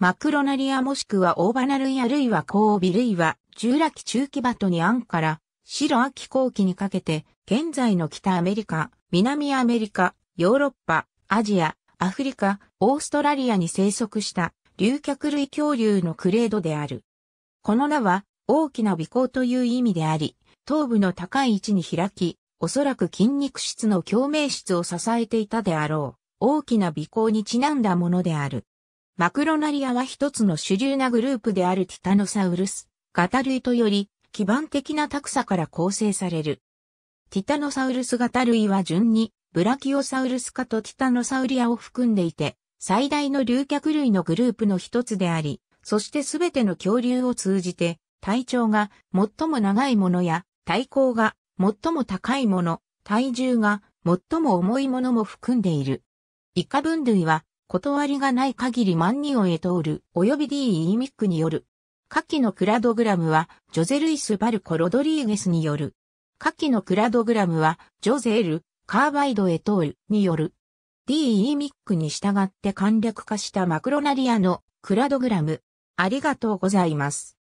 マクロナリアもしくはオーバナ類あるいはコービ類は、従来期中期バトニアンから、白秋後期にかけて、現在の北アメリカ、南アメリカ、ヨーロッパ、アジア、アフリカ、オーストラリアに生息した竜脚類恐竜のクレードである。この名は大きな尾行という意味であり、頭部の高い位置に開き、おそらく筋肉質の共鳴質を支えていたであろう。大きな尾行にちなんだものである。マクロナリアは一つの主流なグループであるティタノサウルス、型類とより、基盤的なタクサから構成される。ティタノサウルス型類は順に、ブラキオサウルス科とティタノサウリアを含んでいて、最大の竜脚類のグループの一つであり、そしてすべての恐竜を通じて、体長が最も長いものや、体高が最も高いもの、体重が最も重いものも含んでいる。イカ分類は断りがない限り万人をへ通る、及び D e ミックによる。下記のクラドグラムは、ジョゼルイス・バルコ・ロドリーゲスによる。下記のクラドグラムは、ジョゼル・カーバイド・エトールによる。D・ e ミックに従って簡略化したマクロナリアのクラドグラム。ありがとうございます。